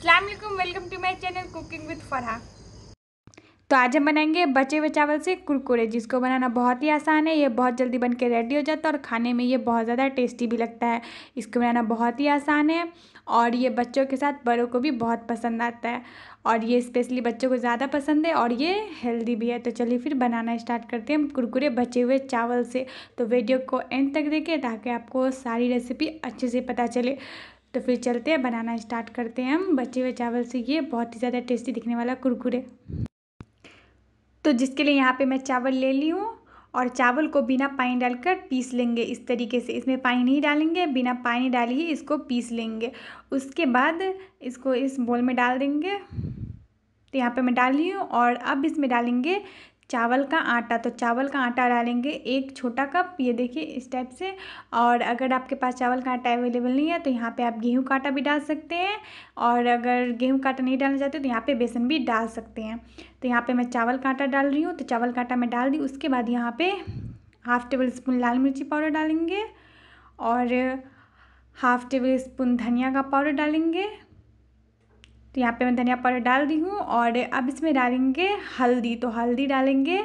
अस्सलाम welcome to my channel cooking with Farha तो आज हम बनाएंगे बचे हुए चावल से कुरकुरे जिसको बनाना बहुत ही आसान है ये बहुत जल्दी बन के रेडी हो जाता है और खाने में ये बहुत ज़्यादा टेस्टी भी लगता है इसको बनाना बहुत ही आसान है और ये बच्चों के साथ बड़ों को भी बहुत पसंद आता है और ये स्पेशली बच्चों को ज़्यादा पसंद है और ये हेल्दी भी है तो चलिए फिर बनाना स्टार्ट करते हैं कुरकुरे बचे हुए चावल से तो वीडियो को एंड तक देखें ताकि आपको सारी रेसिपी अच्छे से पता चले तो फिर चलते हैं बनाना स्टार्ट करते हैं हम बचे हुए चावल से ये बहुत ही ज़्यादा टेस्टी दिखने वाला कुरकुरे तो जिसके लिए यहाँ पे मैं चावल ले ली हूँ और चावल को बिना पानी डालकर पीस लेंगे इस तरीके से इसमें पानी नहीं डालेंगे बिना पानी डाले ही इसको पीस लेंगे उसके बाद इसको इस बोल में डाल देंगे तो यहाँ पे मैं डाल ली हूँ और अब इसमें डालेंगे चावल का आटा तो चावल का आटा डालेंगे एक छोटा कप ये देखिए इस टाइप से और अगर आपके पास चावल का आटा अवेलेबल नहीं है तो यहाँ पे आप गेहूँ का आटा भी डाल सकते हैं और अगर गेहूँ का आटा नहीं डालना चाहते तो यहाँ पे बेसन भी डाल सकते हैं तो यहाँ पे मैं चावल का आटा डाल रही हूँ तो चावल का आटा मैं डाल दी उसके बाद यहाँ पर हाफ़ टेबल स्पून लाल मिर्ची पाउडर डालेंगे और हाफ़ टेबल स्पून धनिया का पाउडर डालेंगे तो यहाँ पे मैं धनिया पाउडर डाल दी हूँ और अब इसमें डालेंगे हल्दी तो हल्दी डालेंगे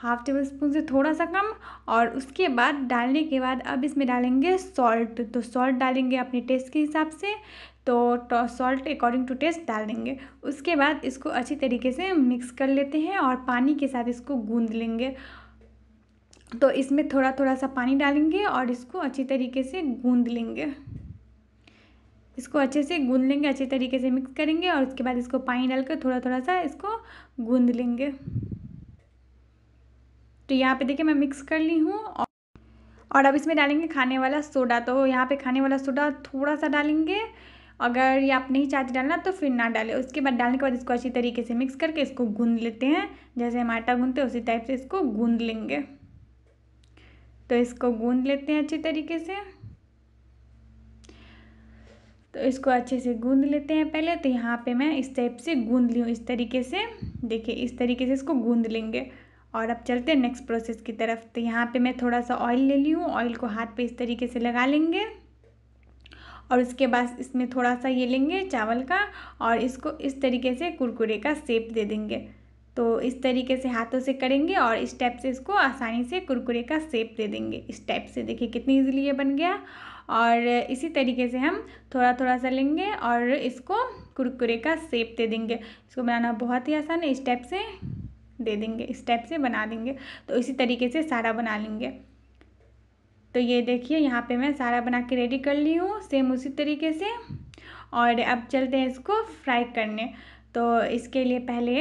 हाफ टेबल स्पून से थोड़ा सा कम और उसके बाद डालने के बाद अब इसमें डालेंगे सॉल्ट तो सॉल्ट डालेंगे अपने टेस्ट के हिसाब से तो सॉल्ट अकॉर्डिंग टू टेस्ट डाल देंगे उसके बाद इसको अच्छी तरीके से मिक्स कर लेते हैं और पानी के साथ इसको गूंद लेंगे तो इसमें थोड़ा थोड़ा सा पानी डालेंगे और इसको अच्छी तरीके से गूंद लेंगे इसको अच्छे से गूंद लेंगे अच्छे तरीके से मिक्स करेंगे और उसके बाद इसको पानी डालकर थोड़ा थोड़ा सा इसको गूंद लेंगे तो यहाँ पे देखिए मैं मिक्स कर ली हूँ और अब इसमें डालेंगे खाने वाला सोडा तो यहाँ पे खाने वाला सोडा थोड़ा सा डालेंगे अगर ये आप नहीं चाहते डालना तो फिर ना डालें उसके बाद डालने के बाद इसको अच्छी तरीके से मिक्स करके इसको गूंद लेते हैं जैसे हम आटा गूंदते हैं उसी टाइप से इसको गूंद लेंगे तो इसको गूंद लेते हैं अच्छी तरीके से तो इसको अच्छे से गूंध लेते हैं पहले तो यहाँ पे मैं इस टाइप से गूंध ली हूँ इस तरीके से देखिए इस तरीके से इसको गूंध लेंगे और अब चलते हैं नेक्स्ट प्रोसेस की तरफ तो यहाँ पे मैं थोड़ा सा ऑयल ले ली हूँ ऑयल को हाथ पे इस तरीके से लगा लेंगे और उसके बाद इसमें थोड़ा सा ये लेंगे चावल का और इसको इस तरीके से कुरकुरे का सेप दे देंगे तो इस तरीके से हाथों से करेंगे और इस टाइप से इसको आसानी से कुरकुरे का सेप दे देंगे इस टाइप से देखिए कितनी ईजिली ये बन गया और इसी तरीके से हम थोड़ा थोड़ा सा लेंगे और इसको कुरकुरे का सेप दे देंगे इसको बनाना बहुत ही आसान है इस टाइप से दे देंगे इस टाइप से बना देंगे तो इसी तरीके से सारा बना लेंगे तो ये देखिए यहाँ पे मैं सारा बना के रेडी कर ली हूँ सेम उसी तरीके से और अब चलते हैं इसको फ्राई करने तो इसके लिए पहले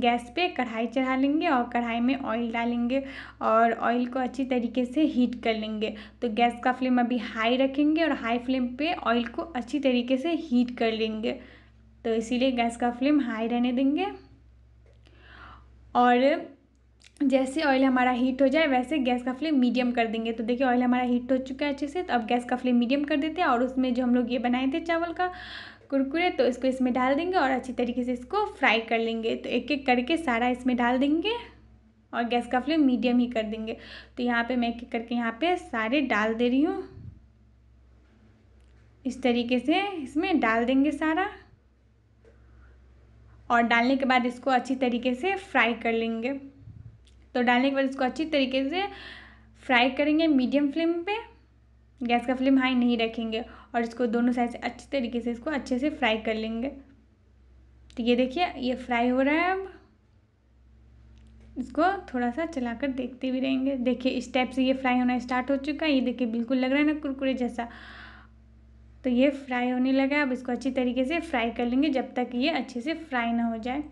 गैस पे कढ़ाई चढ़ा लेंगे और कढ़ाई में ऑयल डालेंगे और ऑयल को अच्छी तरीके से हीट कर लेंगे तो गैस का फ्लेम अभी हाई रखेंगे और हाई फ्लेम पे ऑयल को अच्छी तरीके से हीट कर लेंगे तो इसीलिए गैस का फ्लेम हाई रहने देंगे और जैसे ऑयल हमारा हीट हो जाए वैसे गैस का फ्लेम मीडियम कर देंगे तो देखिए ऑयल हमारा हीट हो चुका है अच्छे से तो अब गैस का फ्लेम मीडियम कर देते हैं और उसमें जो हम लोग ये बनाए थे चावल का कुरकुरे तो इसको इसमें डाल देंगे और अच्छी तरीके से इसको फ्राई कर लेंगे तो एक एक करके सारा इसमें डाल देंगे और गैस का फ्लेम मीडियम ही कर देंगे तो यहाँ पे मैं एक एक करके यहाँ पे सारे डाल दे रही हूँ इस तरीके से इसमें डाल देंगे सारा और डालने के बाद इसको अच्छी तरीके से फ्राई कर लेंगे तो डालने के बाद इसको अच्छी तरीके से फ्राई करेंगे मीडियम फ्लेम पे गैस का फ्लेम हाई नहीं रखेंगे और इसको दोनों साइड से अच्छे तरीके से इसको अच्छे से फ्राई कर लेंगे तो ये देखिए ये फ्राई हो रहा है अब इसको थोड़ा सा चलाकर देखते भी रहेंगे देखिए इस टाइप से ये फ्राई होना स्टार्ट हो चुका है ये देखिए बिल्कुल लग रहा है ना कुरकुरे जैसा तो ये फ्राई होने लगा है अब इसको अच्छी तरीके से फ्राई कर लेंगे जब तक ये अच्छे से फ्राई ना हो जाए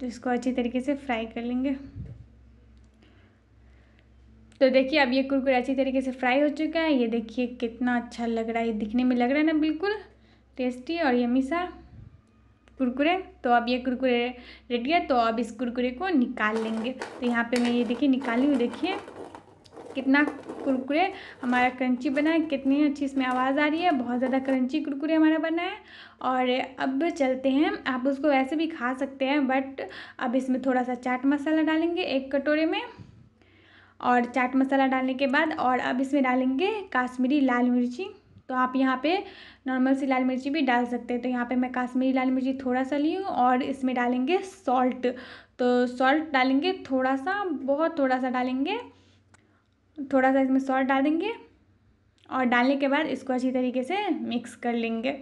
तो इसको अच्छी तरीके से फ्राई कर लेंगे तो देखिए अब ये कुरकुरा अच्छी तरीके से फ्राई हो चुका है ये देखिए कितना अच्छा लग रहा है ये दिखने में लग रहा है ना बिल्कुल टेस्टी और यमी सा कुरकुरे तो अब ये कुरकुरे रेडी है तो अब इस कुरकुरे को निकाल लेंगे तो यहाँ पे मैं ये देखिए निकाली हूँ देखिए कितना कुरकुरे हमारा क्रंची बना है कितनी अच्छी इसमें आवाज़ आ रही है बहुत ज़्यादा क्रंची कुरकुरे हमारा बना है और अब चलते हैं आप उसको वैसे भी खा सकते हैं बट अब इसमें थोड़ा सा चाट मसाला डालेंगे एक कटोरे में और चाट मसाला डालने के बाद और अब इसमें डालेंगे काश्मीरी लाल मिर्ची तो आप यहाँ पे नॉर्मल सी लाल मिर्ची भी डाल सकते हैं तो यहाँ पे मैं काश्मीरी लाल मिर्ची थोड़ा सा ली हूँ और इसमें डालेंगे सॉल्ट तो सॉल्ट डालेंगे थोड़ा सा बहुत थोड़ा सा डालेंगे थोड़ा सा इसमें सॉल्ट डाल देंगे और डालने के बाद इसको अच्छी तरीके से मिक्स कर लेंगे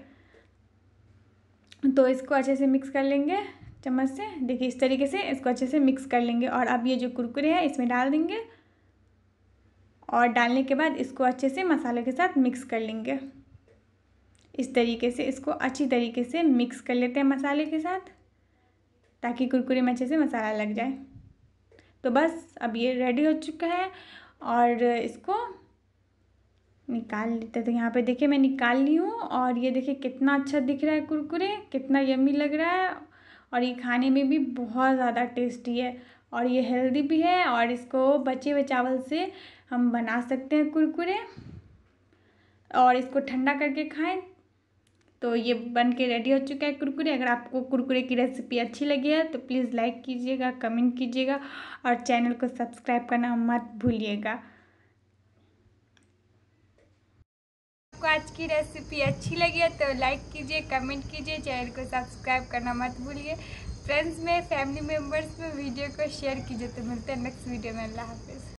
तो इसको अच्छे से मिक्स कर लेंगे चम्मच से देखिए इस तरीके से इसको अच्छे से मिक्स कर लेंगे और अब ये जो कुरकुरे है इसमें डाल देंगे और डालने के बाद इसको अच्छे से मसाले के साथ मिक्स कर लेंगे इस तरीके से इसको अच्छी तरीके से मिक्स कर लेते हैं मसाले के साथ ताकि कुरकुरे में अच्छे से मसाला लग जाए तो बस अब ये रेडी हो चुका है और इसको निकाल लेते तो यहाँ पे देखिए मैं निकाल ली हूँ और ये देखिए कितना अच्छा दिख रहा है कुरकुरे कितना यमी लग रहा है और ये खाने में भी बहुत ज़्यादा टेस्टी है और ये हेल्दी भी है और इसको बचे हुए चावल से हम बना सकते हैं कुरकुरे और इसको ठंडा करके खाएं तो ये बन के रेडी हो चुका है कुरकुरे अगर आपको कुरकुरे की रेसिपी अच्छी लगी है तो प्लीज़ लाइक कीजिएगा कमेंट कीजिएगा और चैनल को सब्सक्राइब करना मत भूलिएगा आपको आज की रेसिपी अच्छी लगी है तो लाइक कीजिए कमेंट कीजिए चैनल को सब्सक्राइब करना मत भूलिए फ्रेंड्स में फैमिली मेम्बर्स में वीडियो को शेयर कीजिए तो मिलते हैं नेक्स्ट वीडियो में अल्लाह हाफिज़